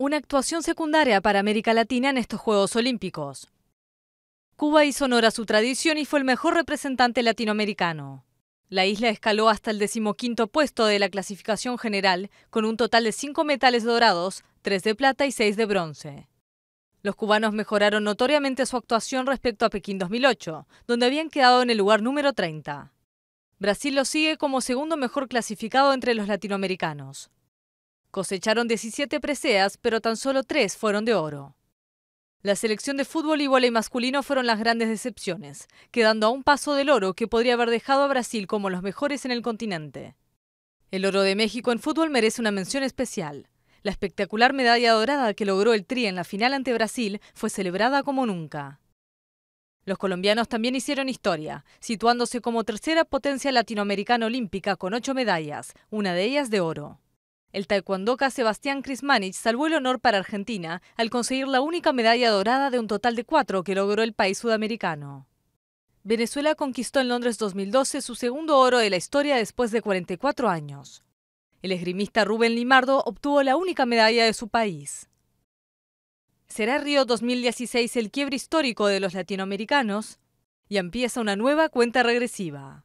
una actuación secundaria para América Latina en estos Juegos Olímpicos. Cuba hizo honor a su tradición y fue el mejor representante latinoamericano. La isla escaló hasta el decimoquinto puesto de la clasificación general, con un total de cinco metales dorados, tres de plata y seis de bronce. Los cubanos mejoraron notoriamente su actuación respecto a Pekín 2008, donde habían quedado en el lugar número 30. Brasil lo sigue como segundo mejor clasificado entre los latinoamericanos. Cosecharon 17 preseas, pero tan solo tres fueron de oro. La selección de fútbol y voleibol masculino fueron las grandes decepciones, quedando a un paso del oro que podría haber dejado a Brasil como los mejores en el continente. El oro de México en fútbol merece una mención especial. La espectacular medalla dorada que logró el Tri en la final ante Brasil fue celebrada como nunca. Los colombianos también hicieron historia, situándose como tercera potencia latinoamericana olímpica con ocho medallas, una de ellas de oro. El taekwondoca Sebastián Krismanich salvó el honor para Argentina al conseguir la única medalla dorada de un total de cuatro que logró el país sudamericano. Venezuela conquistó en Londres 2012 su segundo oro de la historia después de 44 años. El esgrimista Rubén Limardo obtuvo la única medalla de su país. Será Río 2016 el quiebre histórico de los latinoamericanos y empieza una nueva cuenta regresiva.